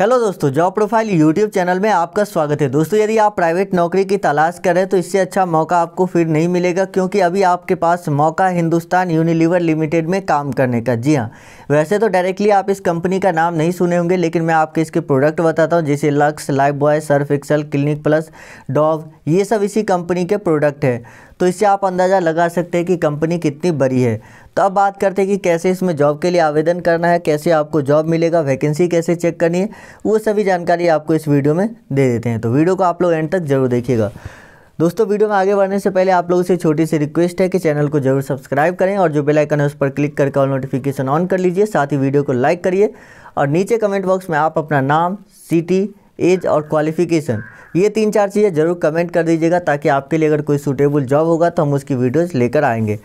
hello दोस्तों job profile YouTube channel में आपका स्वागत है दोस्तों यदि आप प्राइवेट नौकरी की तलाश करें तो इससे अच्छा मौका आपको फिर नहीं मिलेगा क्योंकि अभी आपके पास मौका हिंदुस्तान यूनिलीवर लिमिटेड में काम करने का जी हाँ वैसे तो डायरेक्टली आप इस कंपनी का नाम नहीं सुने होंगे लेकिन मैं आपके इसके प्रोडक्ट बताता हूँ जैसे Lux Lifebuoy Surf Excel Clinic Plus Dove ये सब इसी कंपनी के प्रोडक्ट है तो इससे आप अंदाज़ा लगा सकते हैं कि कंपनी कितनी बड़ी है तो अब बात करते हैं कि कैसे इसमें जॉब के लिए आवेदन करना है कैसे आपको जॉब मिलेगा वैकेंसी कैसे चेक करनी है वो सभी जानकारी आपको इस वीडियो में दे देते हैं तो वीडियो को आप लोग एंड तक जरूर देखिएगा दोस्तों वीडियो में आगे बढ़ने से पहले आप लोगों से छोटी सी रिक्वेस्ट है कि चैनल को जरूर सब्सक्राइब करें और जो बेल आइकन है उस पर क्लिक करके ऑल नोटिफिकेशन ऑन कर लीजिए साथ ही वीडियो को लाइक करिए और नीचे कमेंट बॉक्स में आप अपना नाम सिटी एज और क्वालिफिकेशन ये तीन चार चीज़ें ज़रूर कमेंट कर दीजिएगा ताकि आपके लिए अगर कोई सूटेबल जॉब होगा तो हम उसकी वीडियोज़ लेकर आएंगे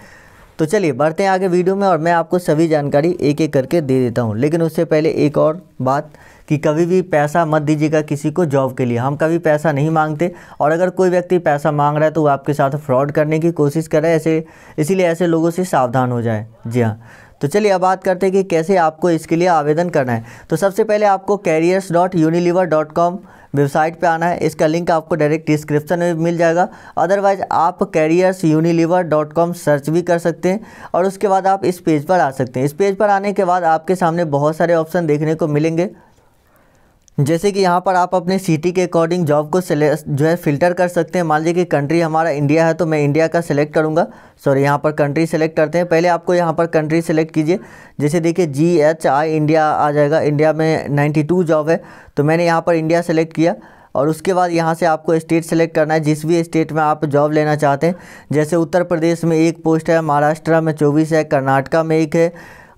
तो चलिए बढ़ते हैं आगे वीडियो में और मैं आपको सभी जानकारी एक एक करके दे देता हूँ लेकिन उससे पहले एक और बात कि कभी भी पैसा मत दीजिएगा किसी को जॉब के लिए हम कभी पैसा नहीं मांगते और अगर कोई व्यक्ति पैसा मांग रहा है तो वो आपके साथ फ्रॉड करने की कोशिश कर रहा है ऐसे इसीलिए ऐसे लोगों से सावधान हो जाए जी हाँ तो चलिए अब बात करते हैं कि कैसे आपको इसके लिए आवेदन करना है तो सबसे पहले आपको careers dot Unilever dot com website पे आना है इसका लिंक आपको डायरेक्ट डिस्क्रिप्शन में मिल जाएगा अदरवाइज आप careers Unilever dot com search भी कर सकते हैं और उसके बाद आप इस पेज पर आ सकते हैं इस पेज पर आने के बाद आपके सामने बहुत सारे ऑप्शन देखने को मिलेंगे जैसे कि यहाँ पर आप अपने सिटी के अकॉर्डिंग जॉब को जो है फ़िल्टर कर सकते हैं मान लीजिए कि कंट्री हमारा इंडिया है तो मैं इंडिया का सेलेक्ट करूँगा सॉरी यहाँ पर कंट्री सेलेक्ट करते हैं पहले आपको यहाँ पर कंट्री सेलेक्ट कीजिए जैसे देखिए जी एच आई इंडिया आ जाएगा इंडिया में 92 जॉब है तो मैंने यहाँ पर इंडिया सेलेक्ट किया और उसके बाद यहाँ से आपको स्टेट सेलेक्ट करना है जिस भी स्टेट में आप जॉब लेना चाहते हैं जैसे उत्तर प्रदेश में एक पोस्ट है महाराष्ट्र में चौबीस है कर्नाटका में एक है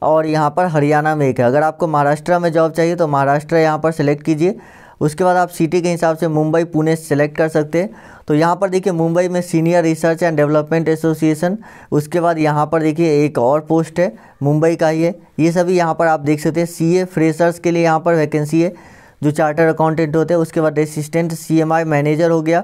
और यहाँ पर हरियाणा में एक है अगर आपको महाराष्ट्र में जॉब चाहिए तो महाराष्ट्र यहाँ पर सेलेक्ट कीजिए उसके बाद आप सिटी के हिसाब से मुंबई पुणे सेलेक्ट कर सकते हैं तो यहाँ पर देखिए मुंबई में senior research and development association उसके बाद यहाँ पर देखिए एक और पोस्ट है मुंबई का ये ये सभी यहाँ पर आप देख सकते हैं सी फ्रेशर्स के लिए यहाँ पर वैकेंसी है जो चार्टर अकाउंटेंट होते हैं उसके बाद असिस्टेंट सी मैनेजर हो गया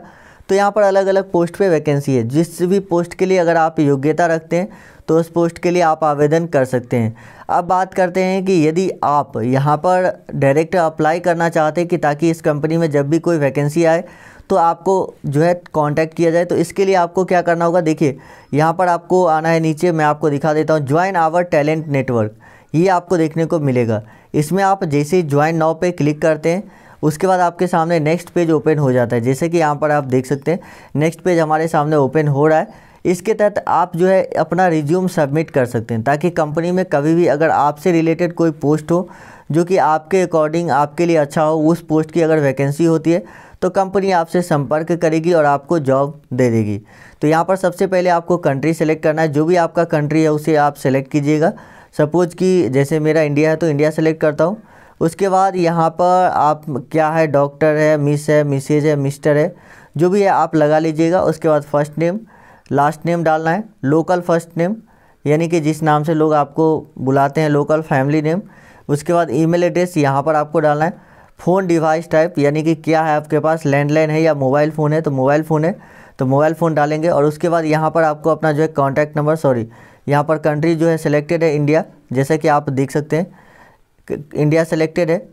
तो यहाँ पर अलग अलग पोस्ट पे वैकेंसी है जिस भी पोस्ट के लिए अगर आप योग्यता रखते हैं तो उस पोस्ट के लिए आप आवेदन कर सकते हैं अब बात करते हैं कि यदि आप यहाँ पर डायरेक्ट अप्लाई करना चाहते हैं कि ताकि इस कंपनी में जब भी कोई वैकेंसी आए तो आपको जो है कांटेक्ट किया जाए तो इसके लिए आपको क्या करना होगा देखिए यहाँ पर आपको आना है नीचे मैं आपको दिखा देता हूँ ज्वाइन आवर टैलेंट नेटवर्क ये आपको देखने को मिलेगा इसमें आप जैसे ज्वाइन नाव पे क्लिक करते हैं उसके बाद आपके सामने नेक्स्ट पेज ओपन हो जाता है जैसे कि यहाँ पर आप देख सकते हैं नेक्स्ट पेज हमारे सामने ओपन हो रहा है इसके तहत आप जो है अपना रिज्यूम सबमिट कर सकते हैं ताकि कंपनी में कभी भी अगर आपसे रिलेटेड कोई पोस्ट हो जो कि आपके अकॉर्डिंग आपके लिए अच्छा हो उस पोस्ट की अगर वैकेंसी होती है तो कंपनी आपसे संपर्क करेगी और आपको जॉब दे देगी तो यहाँ पर सबसे पहले आपको कंट्री सेलेक्ट करना है जो भी आपका कंट्री है उसे आप सेलेक्ट कीजिएगा सपोज़ कि जैसे मेरा इंडिया है तो इंडिया सेलेक्ट करता हूँ उसके बाद यहाँ पर आप क्या है डॉक्टर है मिस है मिसेज है मिस्टर है जो भी है आप लगा लीजिएगा उसके बाद फर्स्ट नेम लास्ट नेम डालना है लोकल फर्स्ट नेम यानी कि जिस नाम से लोग आपको बुलाते हैं लोकल फैमिली नेम उसके बाद ईमेल एड्रेस यहाँ पर आपको डालना है फ़ोन डिवाइस टाइप यानी कि क्या है आपके पास लैंडलाइन है या मोबाइल फ़ोन है तो मोबाइल फ़ोन है तो मोबाइल फ़ोन डालेंगे और उसके बाद यहाँ पर आपको अपना जो है कॉन्टैक्ट नंबर सॉरी यहाँ पर कंट्री जो है सिलेक्टेड है इंडिया जैसे कि आप देख सकते हैं इंडिया सेलेक्टेड है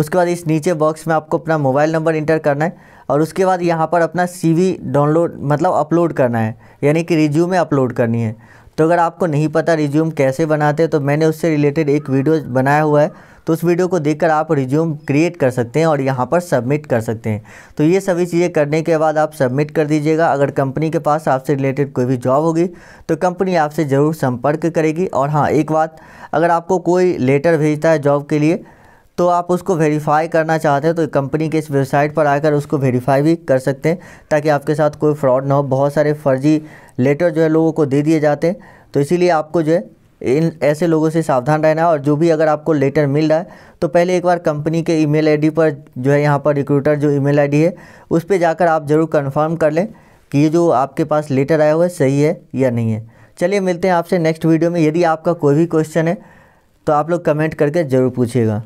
उसके बाद इस नीचे बॉक्स में आपको अपना मोबाइल नंबर इंटर करना है और उसके बाद यहाँ पर अपना सीवी डाउनलोड मतलब अपलोड करना है यानी कि रिज्यूमे अपलोड करनी है तो अगर आपको नहीं पता रिज्यूम कैसे बनाते हैं तो मैंने उससे रिलेटेड एक वीडियो बनाया हुआ है तो उस वीडियो को देखकर आप रिज्यूम क्रिएट कर सकते हैं और यहाँ पर सबमिट कर सकते हैं तो ये सभी चीज़ें करने के बाद आप सबमिट कर दीजिएगा अगर कंपनी के पास आपसे रिलेटेड कोई भी जॉब होगी तो कंपनी आपसे ज़रूर संपर्क करेगी और हाँ एक बात अगर आपको कोई लेटर भेजता है जॉब के लिए तो आप उसको वेरीफाई करना चाहते हैं तो कंपनी के इस वेबसाइट पर आकर उसको वेरीफाई भी कर सकते हैं ताकि आपके साथ कोई फ्रॉड ना हो बहुत सारे फर्जी लेटर जो है लोगों को दे दिए जाते हैं तो इसीलिए आपको जो है इन ऐसे लोगों से सावधान रहना है और जो भी अगर आपको लेटर मिल रहा है तो पहले एक बार कंपनी के ईमेल आईडी पर जो है यहाँ पर रिक्रूटर जो ईमेल आईडी है उस पर जाकर आप ज़रूर कन्फर्म कर लें कि ये जो आपके पास लेटर आया हुआ है सही है या नहीं है चलिए मिलते हैं आपसे नेक्स्ट वीडियो में यदि आपका कोई भी क्वेश्चन है तो आप लोग कमेंट करके ज़रूर पूछिएगा